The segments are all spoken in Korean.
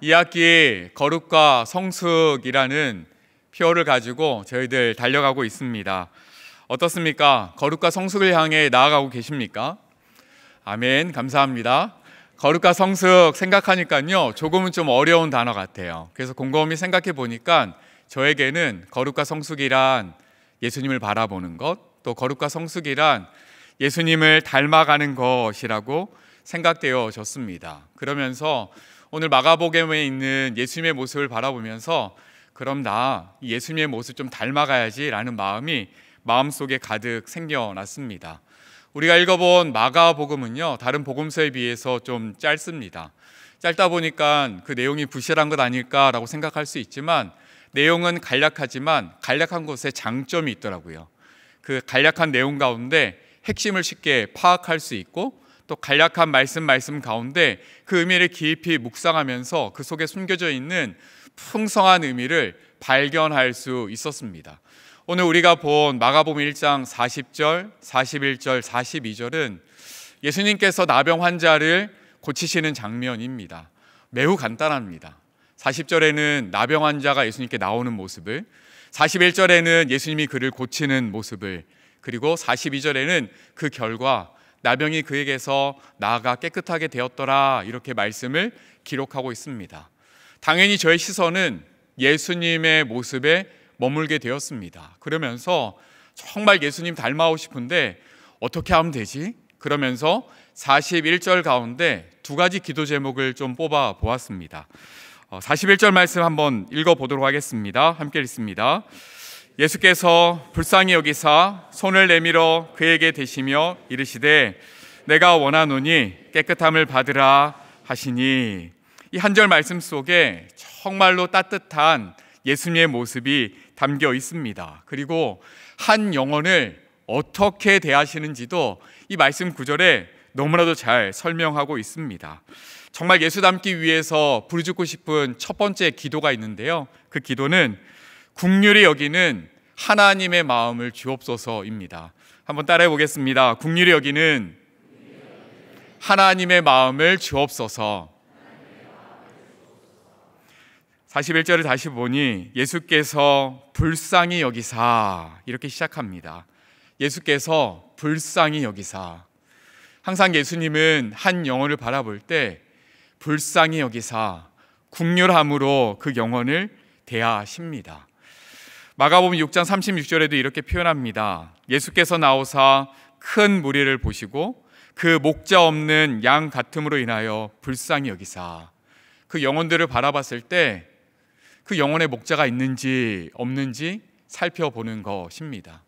이 학기 에 거룩과 성숙이라는 표어를 가지고 저희들 달려가고 있습니다. 어떻습니까? 거룩과 성숙을 향해 나아가고 계십니까? 아멘. 감사합니다. 거룩과 성숙 생각하니까요. 조금은 좀 어려운 단어 같아요. 그래서 곰곰이 생각해 보니까 저에게는 거룩과 성숙이란 예수님을 바라보는 것, 또 거룩과 성숙이란 예수님을 닮아가는 것이라고 생각되어졌습니다. 그러면서 오늘 마가복음에 있는 예수님의 모습을 바라보면서 그럼 나 예수님의 모습 좀 닮아가야지라는 마음이 마음속에 가득 생겨났습니다. 우리가 읽어본 마가복음은요 다른 복음서에 비해서 좀 짧습니다. 짧다 보니까 그 내용이 부실한 것 아닐까라고 생각할 수 있지만 내용은 간략하지만 간략한 것에 장점이 있더라고요. 그 간략한 내용 가운데 핵심을 쉽게 파악할 수 있고 또 간략한 말씀 말씀 가운데 그 의미를 깊이 묵상하면서 그 속에 숨겨져 있는 풍성한 의미를 발견할 수 있었습니다. 오늘 우리가 본 마가복음 1장 40절, 41절, 42절은 예수님께서 나병 환자를 고치시는 장면입니다. 매우 간단합니다. 40절에는 나병 환자가 예수님께 나오는 모습을, 41절에는 예수님이 그를 고치는 모습을, 그리고 42절에는 그 결과 나병이 그에게서 나아가 깨끗하게 되었더라 이렇게 말씀을 기록하고 있습니다. 당연히 저의 시선은 예수님의 모습에 머물게 되었습니다. 그러면서 정말 예수님 닮아오고 싶은데 어떻게 하면 되지? 그러면서 41절 가운데 두 가지 기도 제목을 좀 뽑아 보았습니다. 41절 어, 말씀 한번 읽어 보도록 하겠습니다. 함께 읽습니다. 예수께서 불쌍히 여기사 손을 내밀어 그에게 대시며 이르시되 내가 원하노니 깨끗함을 받으라 하시니 이 한절 말씀 속에 정말로 따뜻한 예수님의 모습이 담겨 있습니다. 그리고 한 영혼을 어떻게 대하시는지도 이 말씀 구절에 너무나도 잘 설명하고 있습니다. 정말 예수 닮기 위해서 부르짖고 싶은 첫 번째 기도가 있는데요. 그 기도는 국률이 여기는 하나님의 마음을 주옵소서입니다. 한번 따라해 보겠습니다. 국률이 여기는 하나님의 마음을 주옵소서. 41절을 다시 보니 예수께서 불쌍히 여기사 이렇게 시작합니다. 예수께서 불쌍히 여기사. 항상 예수님은 한 영혼을 바라볼 때 불쌍히 여기사 국률함으로 그 영혼을 대하십니다. 마가복음 6장 36절에도 이렇게 표현합니다. 예수께서 나오사 큰 무리를 보시고 그 목자 없는 양 같음으로 인하여 불쌍히 여기사 그 영혼들을 바라봤을 때 그 영혼의 목자가 있는지 없는지 살펴보는 것입니다.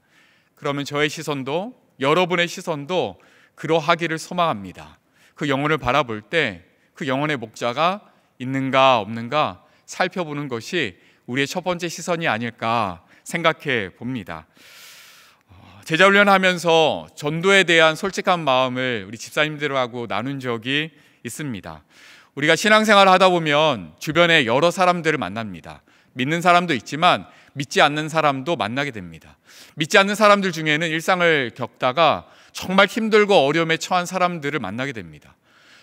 그러면 저의 시선도 여러분의 시선도 그러하기를 소망합니다. 그 영혼을 바라볼 때 그 영혼의 목자가 있는가 없는가 살펴보는 것이 우리의 첫 번째 시선이 아닐까 생각해 봅니다. 어, 제자 훈련하면서 전도에 대한 솔직한 마음을 우리 집사님들하고 나눈 적이 있습니다. 우리가 신앙생활을 하다 보면 주변에 여러 사람들을 만납니다. 믿는 사람도 있지만 믿지 않는 사람도 만나게 됩니다. 믿지 않는 사람들 중에는 일상을 겪다가 정말 힘들고 어려움에 처한 사람들을 만나게 됩니다.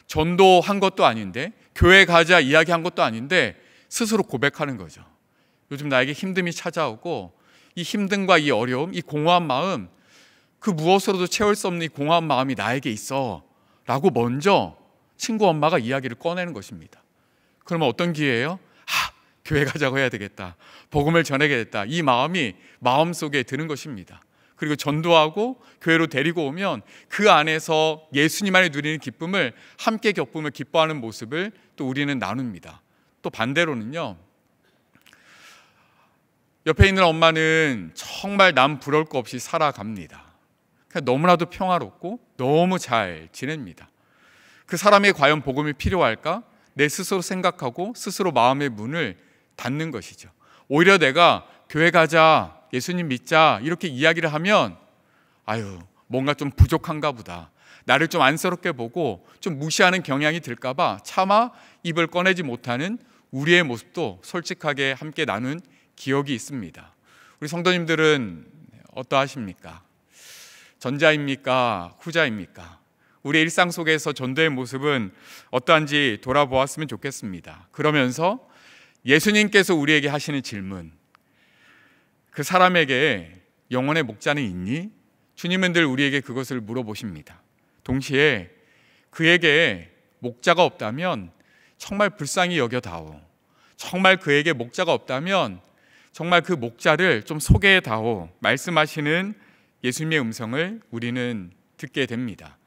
전도한 것도 아닌데 교회 가자 이야기한 것도 아닌데 스스로 고백하는 거죠. 요즘 나에게 힘듦이 찾아오고 이 힘듦과 이 어려움, 이 공허한 마음 그 무엇으로도 채울 수 없는 이 공허한 마음이 나에게 있어 라고 먼저 친구 엄마가 이야기를 꺼내는 것입니다. 그러면 어떤 기회예요? 아, 교회 가자고 해야 되겠다. 복음을 전해야겠다. 이 마음이 마음속에 드는 것입니다. 그리고 전도하고 교회로 데리고 오면 그 안에서 예수님 안에 누리는 기쁨을 함께 겪음을 기뻐하는 모습을 또 우리는 나눕니다. 또 반대로는요. 옆에 있는 엄마는 정말 남 부러울 거 없이 살아갑니다. 너무나도 평화롭고 너무 잘 지냅니다. 그 사람의 과연 복음이 필요할까? 내 스스로 생각하고 스스로 마음의 문을 닫는 것이죠. 오히려 내가 교회 가자, 예수님 믿자 이렇게 이야기를 하면 아유, 뭔가 좀 부족한가 보다. 나를 좀 안쓰럽게 보고 좀 무시하는 경향이 들까봐 차마 입을 꺼내지 못하는 우리의 모습도 솔직하게 함께 나눈 기억이 있습니다. 우리 성도님들은 어떠하십니까? 전자입니까? 후자입니까? 우리 일상 속에서 전도의 모습은 어떠한지 돌아보았으면 좋겠습니다. 그러면서 예수님께서 우리에게 하시는 질문. 그 사람에게 영혼의 목자는 있니? 주님은 늘 우리에게 그것을 물어보십니다. 동시에 그에게 목자가 없다면 정말 불쌍히 여겨다오. 정말 그에게 목자가 없다면 정말 그 목자를 좀 소개해 다오 말씀하시는 예수님의 음성을 우리는 듣게 됩니다.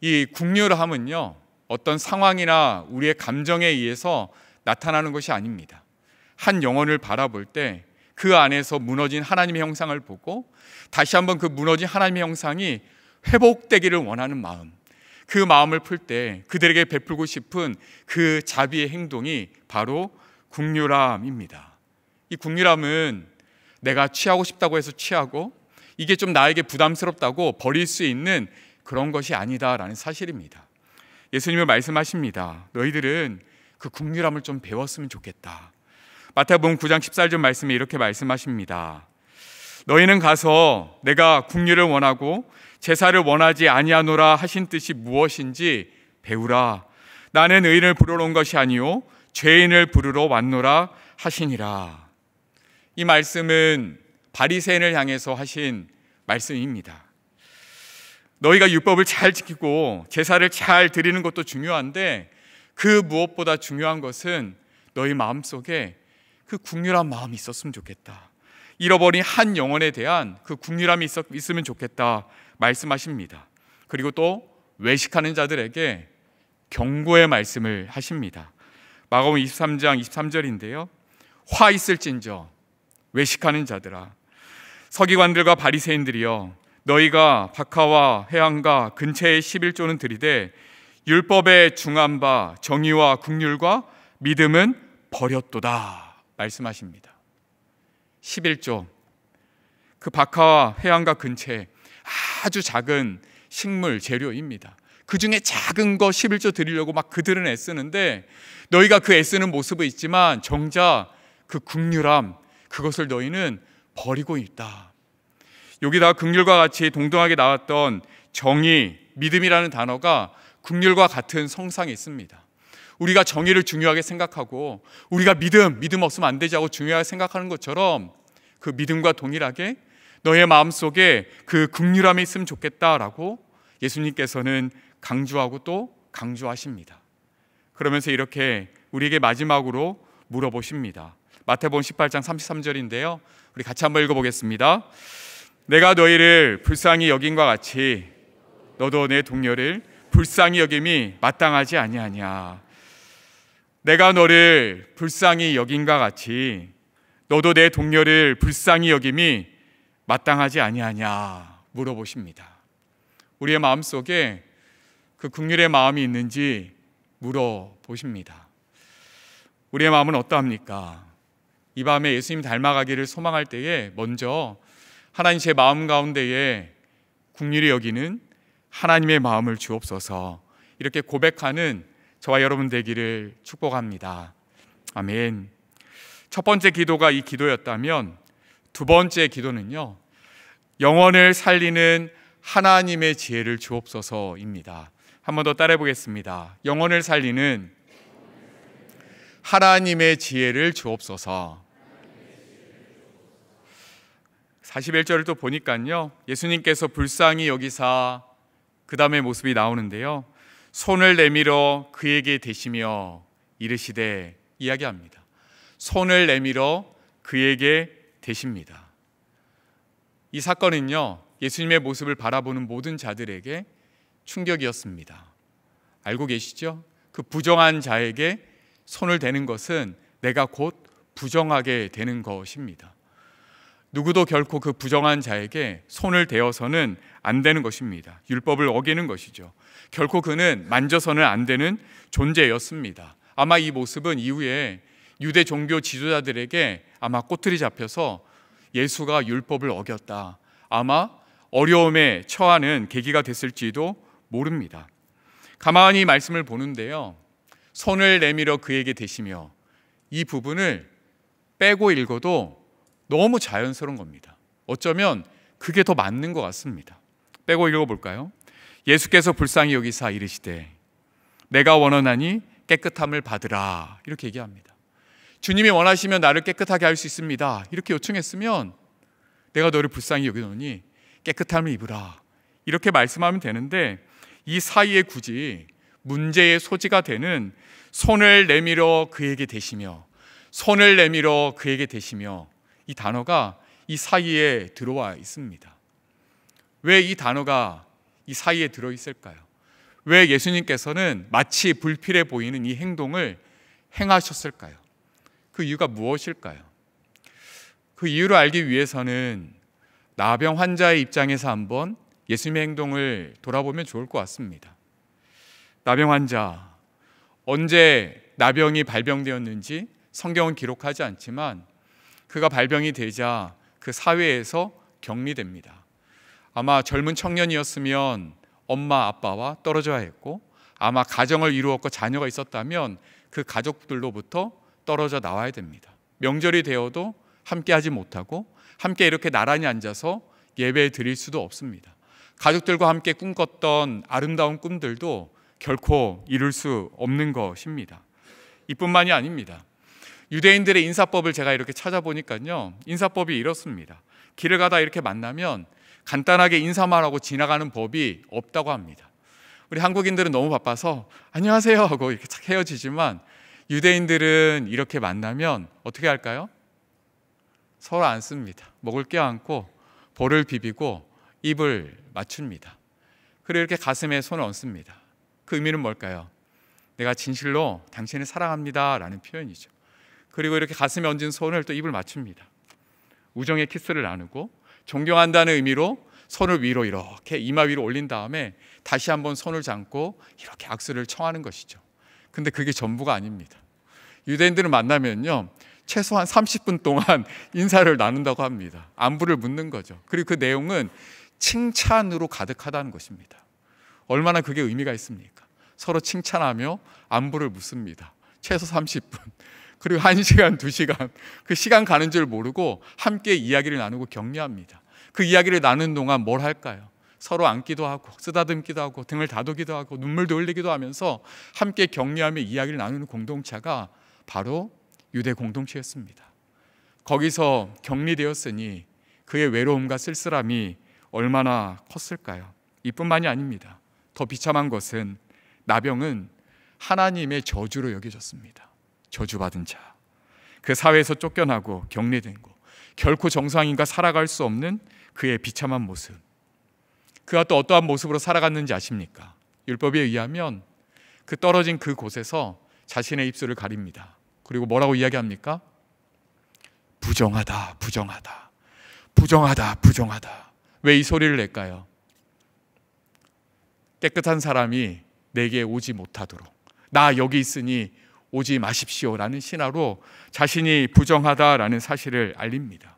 이 국률함은요 어떤 상황이나 우리의 감정에 의해서 나타나는 것이 아닙니다. 한 영혼을 바라볼 때 그 안에서 무너진 하나님의 형상을 보고 다시 한번 그 무너진 하나님의 형상이 회복되기를 원하는 마음, 그 마음을 풀 때 그들에게 베풀고 싶은 그 자비의 행동이 바로 국률함입니다. 이국리함은 내가 취하고 싶다고 해서 취하고 이게 좀 나에게 부담스럽다고 버릴 수 있는 그런 것이 아니다라는 사실입니다. 예수님은 말씀하십니다. 너희들은 그 국률함을 좀 배웠으면 좋겠다. 마태복음 9장 14절 말씀에 이렇게 말씀하십니다. 너희는 가서 내가 국률을 원하고 제사를 원하지 아니하노라 하신 뜻이 무엇인지 배우라. 나는 의인을 부르러 온 것이 아니요 죄인을 부르러 왔노라 하시니라. 이 말씀은 바리새인을 향해서 하신 말씀입니다. 너희가 율법을 잘 지키고 제사를 잘 드리는 것도 중요한데 그 무엇보다 중요한 것은 너희 마음속에 그 국률한 마음이 있었으면 좋겠다. 잃어버린 한 영혼에 대한 그 국률함이 있었, 으면 좋겠다 말씀하십니다. 그리고 또 외식하는 자들에게 경고의 말씀을 하십니다. 마가복음 23장 23절인데요. 화 있을진저 외식하는 자들아 서기관들과 바리새인들이여 너희가 박하와해안과근처에 11조는 들이되 율법의 중한 바 정의와 국률과 믿음은 버렸도다 말씀하십니다. 11조 그박하와해안과 근처에 아주 작은 식물 재료입니다. 그 중에 작은 거 11조 드리려고 막 그들은 애쓰는데 너희가 그 애쓰는 모습은 있지만 정자그 국률함 그것을 너희는 버리고 있다. 여기다 극률과 같이 동등하게 나왔던 정의, 믿음이라는 단어가 극률과 같은 성상에 있습니다. 우리가 정의를 중요하게 생각하고 우리가 믿음, 믿음 없으면 안 되지 하고 중요하게 생각하는 것처럼 그 믿음과 동일하게 너의 마음속에 그 극률함이 있으면 좋겠다라고 예수님께서는 강조하고 또 강조하십니다. 그러면서 이렇게 우리에게 마지막으로 물어보십니다. 마태복음 18장 33절인데요. 우리 같이 한번 읽어 보겠습니다. 내가 너희를 불쌍히 여긴과 같이 너도 내 동료를 불쌍히 여김이 마땅하지 아니하냐. 내가 너를 불쌍히 여긴과 같이 너도 내 동료를 불쌍히 여김이 마땅하지 아니하냐 물어보십니다. 우리의 마음 속에 그 국률의 마음이 있는지 물어보십니다. 우리의 마음은 어떠합니까? 이 밤에 예수님 닮아가기를 소망할 때에 먼저 하나님 제 마음 가운데에 국률이 여기는 하나님의 마음을 주옵소서 이렇게 고백하는 저와 여러분 되기를 축복합니다. 아멘. 첫 번째 기도가 이 기도였다면 두 번째 기도는요. 영원을 살리는 하나님의 지혜를 주옵소서입니다. 한 번 더 따라해 보겠습니다. 영원을 살리는 하나님의 지혜를 주옵소서. 41절을 또 보니까요. 예수님께서 불쌍히 여기사 그 다음에 모습이 나오는데요. 손을 내밀어 그에게 대시며 이르시되 이야기합니다. 손을 내밀어 그에게 대십니다. 이 사건은요. 예수님의 모습을 바라보는 모든 자들에게 충격이었습니다. 알고 계시죠? 그 부정한 자에게 손을 대는 것은 내가 곧 부정하게 되는 것입니다. 누구도 결코 그 부정한 자에게 손을 대어서는 안 되는 것입니다. 율법을 어기는 것이죠. 결코 그는 만져서는 안 되는 존재였습니다. 아마 이 모습은 이후에 유대 종교 지도자들에게 아마 꼬투리 잡혀서 예수가 율법을 어겼다. 아마 어려움에 처하는 계기가 됐을지도 모릅니다. 가만히 말씀을 보는데요. 손을 내밀어 그에게 대시며 이 부분을 빼고 읽어도 너무 자연스러운 겁니다. 어쩌면 그게 더 맞는 것 같습니다. 빼고 읽어볼까요? 예수께서 불쌍히 여기사 이르시되 내가 원하나니 깨끗함을 받으라 이렇게 얘기합니다. 주님이 원하시면 나를 깨끗하게 할 수 있습니다. 이렇게 요청했으면 내가 너를 불쌍히 여기노니 깨끗함을 입으라 이렇게 말씀하면 되는데 이 사이에 굳이 문제의 소지가 되는 손을 내밀어 그에게 대시며 손을 내밀어 그에게 대시며 이 단어가 이 사이에 들어와 있습니다. 왜 이 단어가 이 사이에 들어 있을까요? 왜 예수님께서는 마치 불필해 보이는 이 행동을 행하셨을까요? 그 이유가 무엇일까요? 그 이유를 알기 위해서는 나병 환자의 입장에서 한번 예수님의 행동을 돌아보면 좋을 것 같습니다. 나병 환자 언제 나병이 발병되었는지 성경은 기록하지 않지만 그가 발병이 되자 그 사회에서 격리됩니다. 아마 젊은 청년이었으면 엄마 아빠와 떨어져야 했고 아마 가정을 이루었고 자녀가 있었다면 그 가족들로부터 떨어져 나와야 됩니다. 명절이 되어도 함께 하지 못하고 함께 이렇게 나란히 앉아서 예배 드릴 수도 없습니다. 가족들과 함께 꿈꿨던 아름다운 꿈들도 결코 이룰 수 없는 것입니다. 이뿐만이 아닙니다. 유대인들의 인사법을 제가 이렇게 찾아보니까요. 인사법이 이렇습니다. 길을 가다 이렇게 만나면 간단하게 인사만 하고 지나가는 법이 없다고 합니다. 우리 한국인들은 너무 바빠서 안녕하세요 하고 이렇게 착 헤어지지만 유대인들은 이렇게 만나면 어떻게 할까요? 서로 안습니다 목을 껴안고 볼을 비비고 입을 맞춥니다. 그리고 이렇게 가슴에 손을 얹습니다. 그 의미는 뭘까요? 내가 진실로 당신을 사랑합니다 라는 표현이죠. 그리고 이렇게 가슴에 얹은 손을 또 입을 맞춥니다. 우정의 키스를 나누고 존경한다는 의미로 손을 위로 이렇게 이마 위로 올린 다음에 다시 한번 손을 잡고 이렇게 악수를 청하는 것이죠. 근데 그게 전부가 아닙니다. 유대인들을 만나면요. 최소한 30분 동안 인사를 나눈다고 합니다. 안부를 묻는 거죠. 그리고 그 내용은 칭찬으로 가득하다는 것입니다. 얼마나 그게 의미가 있습니까? 서로 칭찬하며 안부를 묻습니다. 최소 30분. 그리고 한 시간, 두 시간 그 시간 가는 줄 모르고 함께 이야기를 나누고 격려합니다. 그 이야기를 나눈 동안 뭘 할까요? 서로 앉기도 하고 쓰다듬기도 하고 등을 다독이기도 하고 눈물도 흘리기도 하면서 함께 격려하며 이야기를 나누는 공동체가 바로 유대 공동체였습니다. 거기서 격리되었으니 그의 외로움과 쓸쓸함이 얼마나 컸을까요? 이뿐만이 아닙니다. 더 비참한 것은 나병은 하나님의 저주로 여겨졌습니다. 저주받은 자, 그 사회에서 쫓겨나고 격리된 것, 결코 정상인과 살아갈 수 없는 그의 비참한 모습, 그가 또 어떠한 모습으로 살아갔는지 아십니까? 율법에 의하면 그 떨어진 그 곳에서 자신의 입술을 가립니다. 그리고 뭐라고 이야기합니까? 부정하다, 부정하다, 부정하다, 부정하다. 왜 이 소리를 낼까요? 깨끗한 사람이 내게 오지 못하도록 나 여기 있으니 오지 마십시오라는 신화로 자신이 부정하다라는 사실을 알립니다.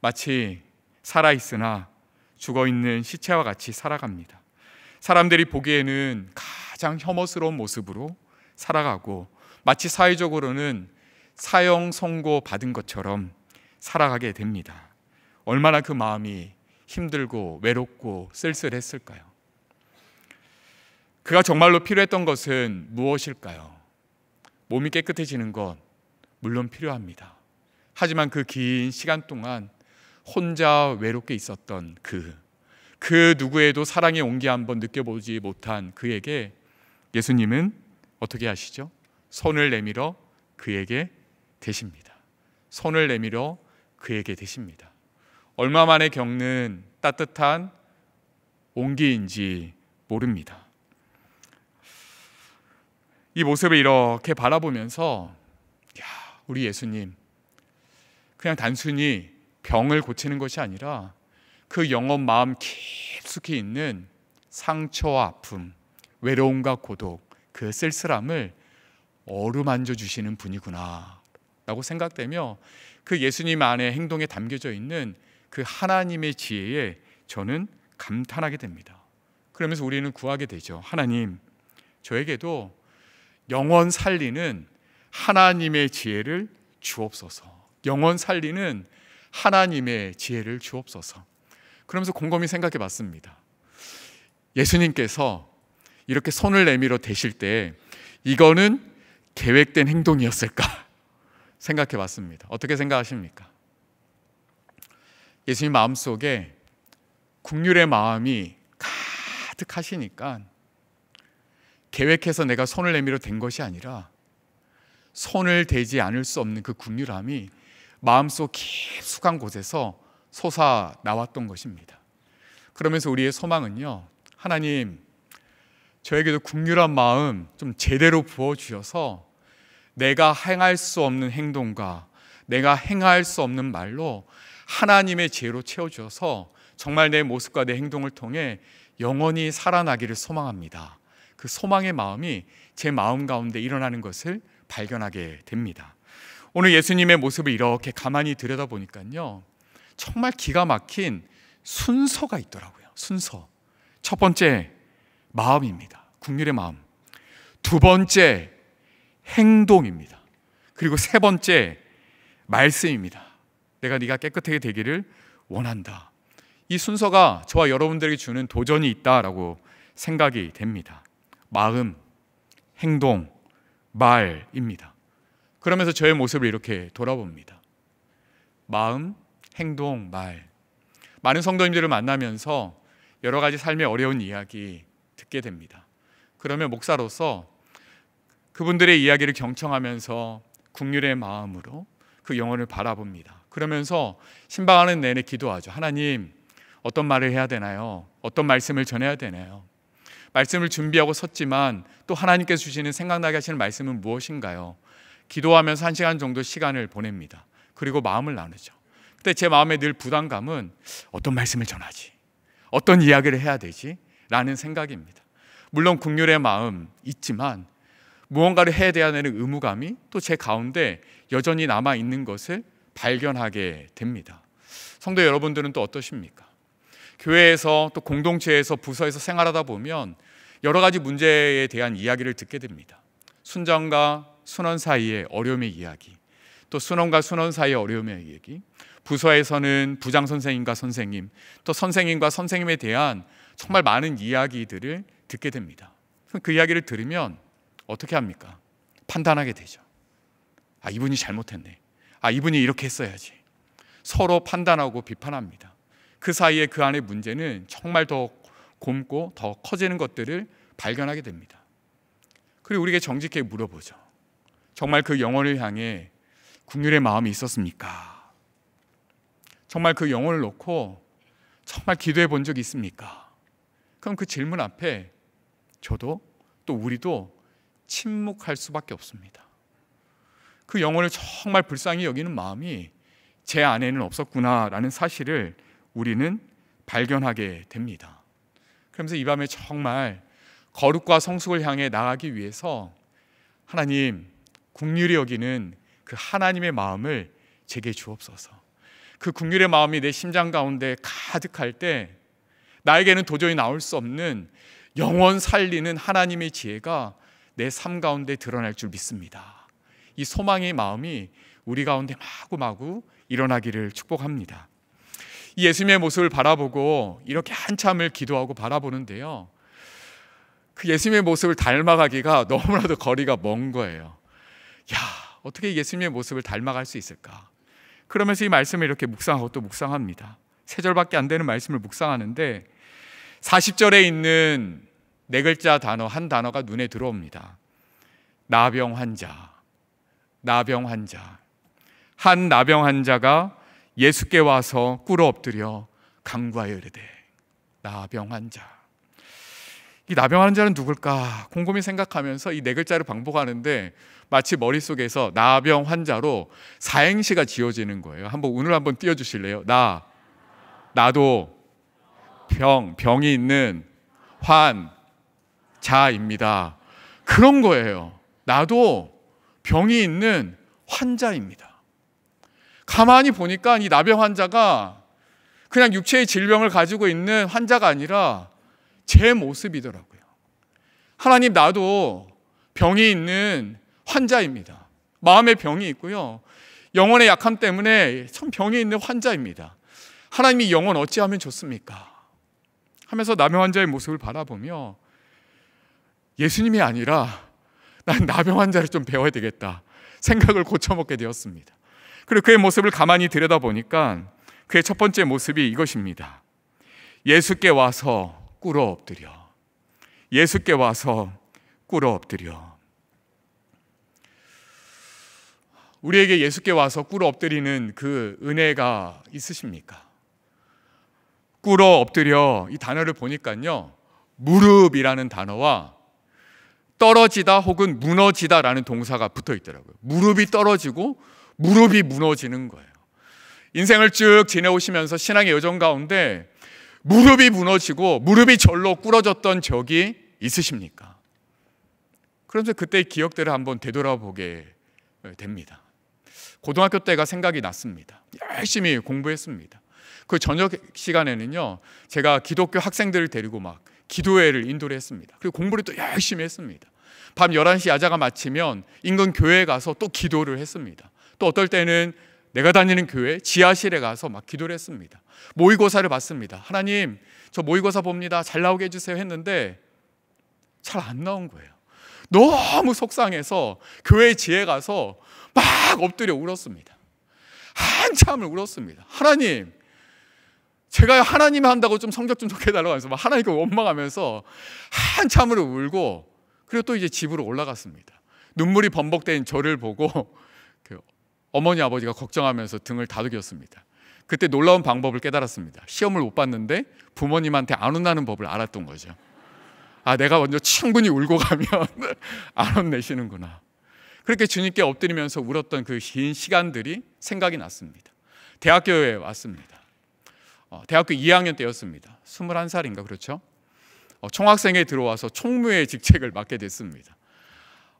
마치 살아있으나 죽어있는 시체와 같이 살아갑니다. 사람들이 보기에는 가장 혐오스러운 모습으로 살아가고 마치 사회적으로는 사형 선고 받은 것처럼 살아가게 됩니다. 얼마나 그 마음이 힘들고 외롭고 쓸쓸했을까요? 그가 정말로 필요했던 것은 무엇일까요? 몸이 깨끗해지는 건 물론 필요합니다. 하지만 그 긴 시간 동안 혼자 외롭게 있었던 그, 그 누구에도 사랑의 온기 한번 느껴보지 못한 그에게 예수님은 어떻게 하시죠? 손을 내밀어 그에게 되십니다. 손을 내밀어 그에게 되십니다. 얼마 만에 겪는 따뜻한 온기인지 모릅니다. 이 모습을 이렇게 바라보면서 야, 우리 예수님 그냥 단순히 병을 고치는 것이 아니라 그 영혼 마음 깊숙이 있는 상처와 아픔, 외로움과 고독, 그 쓸쓸함을 어루만져 주시는 분이구나 라고 생각되며 그 예수님 안에 행동에 담겨져 있는 그 하나님의 지혜에 저는 감탄하게 됩니다. 그러면서 우리는 구하게 되죠. 하나님, 저에게도 영원 살리는 하나님의 지혜를 주옵소서. 영원 살리는 하나님의 지혜를 주옵소서. 그러면서 곰곰이 생각해 봤습니다. 예수님께서 이렇게 손을 내밀어 대실 때 이거는 계획된 행동이었을까 생각해 봤습니다. 어떻게 생각하십니까? 예수님 마음속에 국률의 마음이 가득하시니까 계획해서 내가 손을 내밀어 댄 것이 아니라 손을 대지 않을 수 없는 그 국률함이 마음속 깊숙한 곳에서 솟아 나왔던 것입니다. 그러면서 우리의 소망은요, 하나님, 저에게도 국률한 마음 좀 제대로 부어주셔서 내가 행할 수 없는 행동과 내가 행할 수 없는 말로 하나님의 죄로 채워주어서 정말 내 모습과 내 행동을 통해 영원히 살아나기를 소망합니다. 그 소망의 마음이 제 마음 가운데 일어나는 것을 발견하게 됩니다. 오늘 예수님의 모습을 이렇게 가만히 들여다보니까요. 정말 기가 막힌 순서가 있더라고요. 순서. 첫 번째 마음입니다. 국률의 마음. 두 번째 행동입니다. 그리고 세 번째 말씀입니다. 내가 네가 깨끗하게 되기를 원한다. 이 순서가 저와 여러분들에게 주는 도전이 있다라고 생각이 됩니다. 마음, 행동, 말입니다. 그러면서 저의 모습을 이렇게 돌아봅니다. 마음, 행동, 말. 많은 성도님들을 만나면서 여러 가지 삶의 어려운 이야기 듣게 됩니다. 그러면 목사로서 그분들의 이야기를 경청하면서 국률의 마음으로 그 영혼을 바라봅니다. 그러면서 신방하는 내내 기도하죠. 하나님, 어떤 말을 해야 되나요? 어떤 말씀을 전해야 되나요? 말씀을 준비하고 섰지만 또 하나님께서 주시는 생각나게 하시는 말씀은 무엇인가요? 기도하면서 한 시간 정도 시간을 보냅니다. 그리고 마음을 나누죠. 그때 제 마음에 늘 부담감은 어떤 말씀을 전하지? 어떤 이야기를 해야 되지? 라는 생각입니다. 물론 국률의 마음 있지만 무언가를 해야 되는 의무감이 또 제 가운데 여전히 남아 있는 것을 발견하게 됩니다. 성도 여러분들은 또 어떠십니까? 교회에서 또 공동체에서 부서에서 생활하다 보면 여러 가지 문제에 대한 이야기를 듣게 됩니다. 순장과 순원 사이의 어려움의 이야기, 또 순원과 순원 사이의 어려움의 이야기, 부서에서는 부장 선생님과 선생님, 또 선생님과 선생님에 대한 정말 많은 이야기들을 듣게 됩니다. 그 이야기를 들으면 어떻게 합니까? 판단하게 되죠. 아, 이분이 잘못했네. 아, 이분이 이렇게 했어야지. 서로 판단하고 비판합니다. 그 사이에 그 안의 문제는 정말 더 곰고 더 커지는 것들을 발견하게 됩니다. 그리고 우리에게 정직하게 물어보죠. 정말 그 영혼을 향해 국률의 마음이 있었습니까? 정말 그 영혼을 놓고 정말 기도해 본 적이 있습니까? 그럼 그 질문 앞에 저도 또 우리도 침묵할 수밖에 없습니다. 그 영혼을 정말 불쌍히 여기는 마음이 제 안에는 없었구나라는 사실을 우리는 발견하게 됩니다. 그러면서 이 밤에 정말 거룩과 성숙을 향해 나가기 위해서 하나님 국률이 여기는 그 하나님의 마음을 제게 주옵소서. 그 국률의 마음이 내 심장 가운데 가득할 때 나에게는 도저히 나올 수 없는 영원 살리는 하나님의 지혜가 내 삶 가운데 드러날 줄 믿습니다. 이 소망의 마음이 우리 가운데 마구마구 일어나기를 축복합니다. 예수님의 모습을 바라보고 이렇게 한참을 기도하고 바라보는데요. 그 예수님의 모습을 닮아가기가 너무나도 거리가 먼 거예요. 야, 어떻게 예수님의 모습을 닮아갈 수 있을까? 그러면서 이 말씀을 이렇게 묵상하고 또 묵상합니다. 세 절밖에 안 되는 말씀을 묵상하는데 40절에 있는 네 글자 단어 한 단어가 눈에 들어옵니다. 나병 환자. 나병 환자. 한 나병 환자가 예수께 와서 꿇어 엎드려 강구하여 이르되 나병 환자 이 나병 환자는 누굴까 곰곰이 생각하면서 이 네 글자를 반복하는데 마치 머릿속에서 나병 환자로 사행시가 지어지는 거예요. 한번 오늘 한번 띄워 주실래요? 나 나도 병 병이 있는 환 자입니다. 그런 거예요. 나도 병이 있는 환자입니다. 가만히 보니까 이 나병 환자가 그냥 육체의 질병을 가지고 있는 환자가 아니라 제 모습이더라고요. 하나님 나도 병이 있는 환자입니다. 마음의 병이 있고요. 영혼의 약함 때문에 참 병이 있는 환자입니다. 하나님이 영혼 어찌하면 좋습니까? 하면서 남의 환자의 모습을 바라보며 예수님이 아니라 난 나병 환자를 좀 배워야 되겠다 생각을 고쳐먹게 되었습니다. 그리고 그의 모습을 가만히 들여다보니까 그의 첫 번째 모습이 이것입니다. 예수께 와서 꿇어 엎드려. 예수께 와서 꿇어 엎드려. 우리에게 예수께 와서 꿇어 엎드리는 그 은혜가 있으십니까? 꿇어 엎드려 이 단어를 보니까요. 무릎이라는 단어와 떨어지다 혹은 무너지다라는 동사가 붙어 있더라고요. 무릎이 떨어지고 무릎이 무너지는 거예요. 인생을 쭉 지내오시면서 신앙의 여정 가운데 무릎이 무너지고 무릎이 절로 꿇어졌던 적이 있으십니까? 그러면서 그때의 기억들을 한번 되돌아보게 어, 됩니다. 고등학교 때가 생각이 났습니다. 열심히 공부했습니다. 그 저녁 시간에는요, 제가 기독교 학생들을 데리고 막 기도회를 인도를 했습니다. 그리고 공부를 또 열심히 했습니다. 밤 11시 야자가 마치면 인근 교회에 가서 또 기도를 했습니다. 또 어떨 때는 내가 다니는 교회 지하실에 가서 막 기도를 했습니다. 모의고사를 봤습니다. 하나님, 저 모의고사 봅니다. 잘 나오게 해주세요 했는데 잘 안 나온 거예요. 너무 속상해서 교회 지에 가서 막 엎드려 울었습니다. 한참을 울었습니다. 하나님, 제가 하나님 한다고 좀 성적 좀 좋게 해달라고 하면서 막 하나님께 원망하면서 한참을 울고 그리고 또 이제 집으로 올라갔습니다. 눈물이 범벅된 저를 보고 그 어머니 아버지가 걱정하면서 등을 다독였습니다. 그때 놀라운 방법을 깨달았습니다. 시험을 못 봤는데 부모님한테 안 혼나는 법을 알았던 거죠. 아, 내가 먼저 충분히 울고 가면 안 혼내시는구나. 그렇게 주님께 엎드리면서 울었던 그 긴 시간들이 생각이 났습니다. 대학교에 왔습니다. 어, 대학교 2학년 때였습니다. 21살인가 그렇죠? 어, 총학생에 들어와서 총무의 직책을 맡게 됐습니다.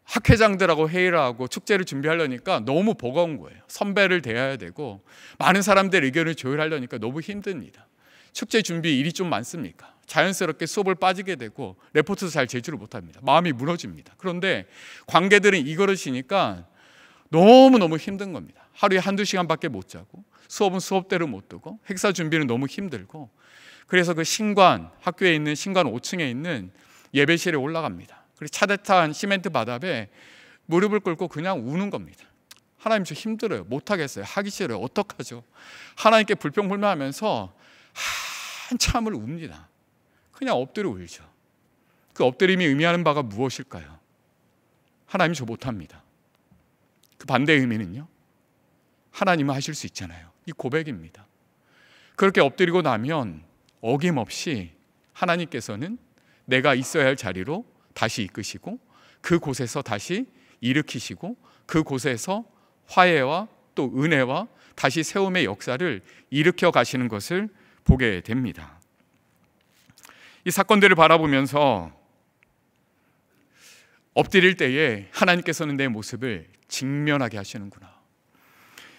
학회장들하고 회의를 하고 축제를 준비하려니까 너무 버거운 거예요. 선배를 대해야 되고 많은 사람들 의견을 조율하려니까 너무 힘듭니다. 축제 준비 일이 좀 많습니까? 자연스럽게 수업을 빠지게 되고 레포트도 잘제주를 못합니다. 마음이 무너집니다. 그런데 관계들은 이거르시니까 너무너무 힘든 겁니다. 하루에 한두 시간밖에 못 자고 수업은 수업대로 못 두고 행사 준비는 너무 힘들고 그래서 그 신관 학교에 있는 신관 5층에 있는 예배실에 올라갑니다. 그리고 차대탄 시멘트 바닥에 무릎을 꿇고 그냥 우는 겁니다. 하나님 저 힘들어요. 못하겠어요. 하기 싫어요. 어떡하죠? 하나님께 불평불만하면서 한참을 웁니다. 그냥 엎드려 울죠. 그 엎드림이 의미하는 바가 무엇일까요? 하나님 저 못합니다. 그 반대의 의미는요? 하나님은 하실 수 있잖아요. 이 고백입니다. 그렇게 엎드리고 나면 어김없이 하나님께서는 내가 있어야 할 자리로 다시 이끄시고 그 곳에서 다시 일으키시고 그 곳에서 화해와 또 은혜와 다시 세움의 역사를 일으켜 가시는 것을 보게 됩니다. 이 사건들을 바라보면서 엎드릴 때에 하나님께서는 내 모습을 직면하게 하시는구나.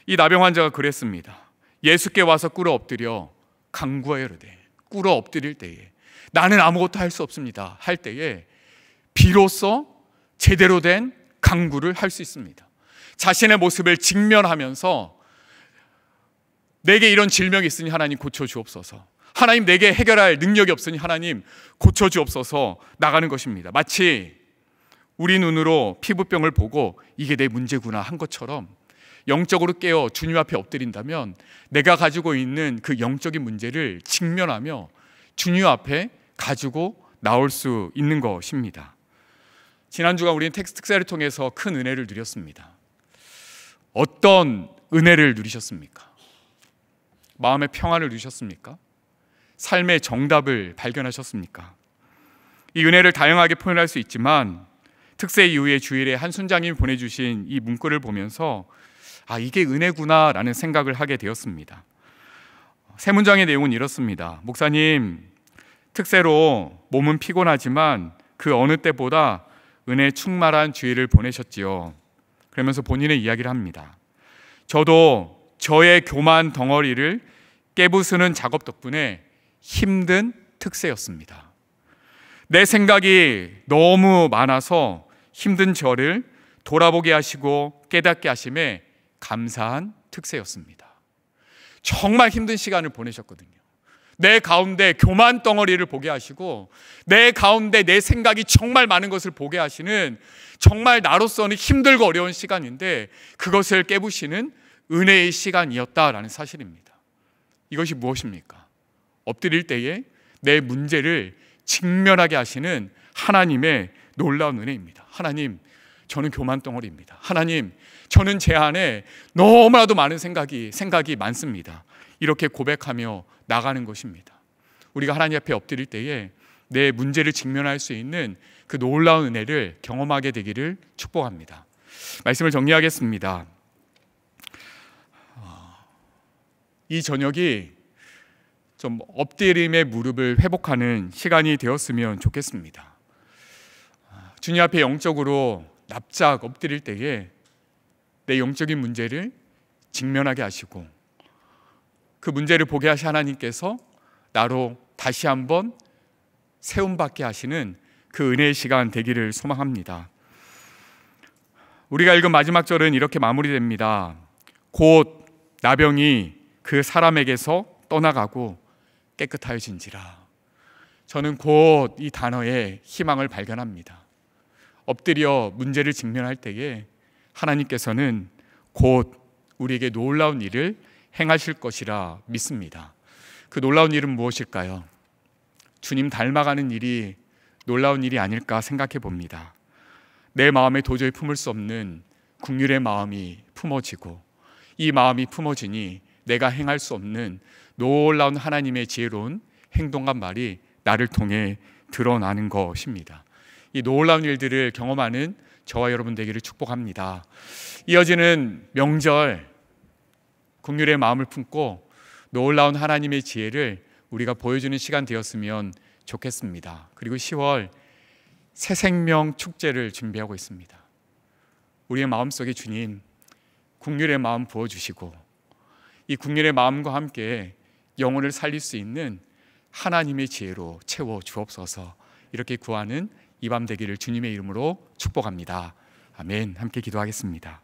이 나병 환자가 그랬습니다. 예수께 와서 꿇어 엎드려 강구하여르되 꿇어 엎드릴 때에 나는 아무것도 할 수 없습니다. 할 때에 비로소 제대로 된 강구를 할 수 있습니다. 자신의 모습을 직면하면서 내게 이런 질병이 있으니 하나님 고쳐주옵소서. 하나님 내게 해결할 능력이 없으니 하나님 고쳐주옵소서 나가는 것입니다. 마치 우리 눈으로 피부병을 보고 이게 내 문제구나 한 것처럼 영적으로 깨어 주님 앞에 엎드린다면 내가 가지고 있는 그 영적인 문제를 직면하며 주님 앞에 가지고 나올 수 있는 것입니다. 지난주가 우리는 텍스트 특사를 통해서 큰 은혜를 누렸습니다. 어떤 은혜를 누리셨습니까? 마음의 평안을 누리셨습니까? 삶의 정답을 발견하셨습니까? 이 은혜를 다양하게 표현할 수 있지만 특세 이후에 주일에 한 순장님이 보내주신 이 문구를 보면서 아 이게 은혜구나라는 생각을 하게 되었습니다. 세 문장의 내용은 이렇습니다. 목사님 특세로 몸은 피곤하지만 그 어느 때보다 은혜 충만한 주의를 보내셨지요. 그러면서 본인의 이야기를 합니다. 저도 저의 교만 덩어리를 깨부수는 작업 덕분에 힘든 특세였습니다. 내 생각이 너무 많아서 힘든 저를 돌아보게 하시고 깨닫게 하심에 감사한 특세였습니다. 정말 힘든 시간을 보내셨거든요. 내 가운데 교만 덩어리를 보게 하시고 내 가운데 내 생각이 정말 많은 것을 보게 하시는 정말 나로서는 힘들고 어려운 시간인데 그것을 깨부시는 은혜의 시간이었다라는 사실입니다. 이것이 무엇입니까? 엎드릴 때에 내 문제를 직면하게 하시는 하나님의 놀라운 은혜입니다. 하나님, 저는 교만 덩어리입니다. 하나님, 저는 제 안에 너무나도 많은 생각이 생각이 많습니다. 이렇게 고백하며 나가는 것입니다. 우리가 하나님 앞에 엎드릴 때에 내 문제를 직면할 수 있는 그 놀라운 은혜를 경험하게 되기를 축복합니다. 말씀을 정리하겠습니다. 아, 이 저녁이 좀 엎드림의 무릎을 회복하는 시간이 되었으면 좋겠습니다. 아, 주님 앞에 영적으로 납작 엎드릴 때에 내 영적인 문제를 직면하게 하시고 그 문제를 보게 하신 하나님께서 나로 다시 한번 세움받게 하시는 그 은혜의 시간 되기를 소망합니다. 우리가 읽은 마지막 절은 이렇게 마무리됩니다. 곧 나병이 그 사람에게서 떠나가고 깨끗하여진지라. 저는 곧 이 단어에 희망을 발견합니다. 엎드려 문제를 직면할 때에 하나님께서는 곧 우리에게 놀라운 일을 행하실 것이라 믿습니다. 그 놀라운 일은 무엇일까요? 주님 닮아가는 일이 놀라운 일이 아닐까 생각해 봅니다. 내 마음에 도저히 품을 수 없는 국률의 마음이 품어지고 이 마음이 품어지니 내가 행할 수 없는 놀라운 하나님의 지혜로운 행동과 말이 나를 통해 드러나는 것입니다. 이 놀라운 일들을 경험하는 저와 여러분 되기를 축복합니다. 이어지는 명절 국률의 마음을 품고 놀라운 하나님의 지혜를 우리가 보여주는 시간 되었으면 좋겠습니다. 그리고 10월 새 생명 축제를 준비하고 있습니다. 우리의 마음속에 주님 국률의 마음 부어 주시고 이 국률의 마음과 함께 영혼을 살릴 수 있는 하나님의 지혜로 채워 주옵소서. 이렇게 구하는 이 밤 되기를 주님의 이름으로 축복합니다. 아멘. 함께 기도하겠습니다.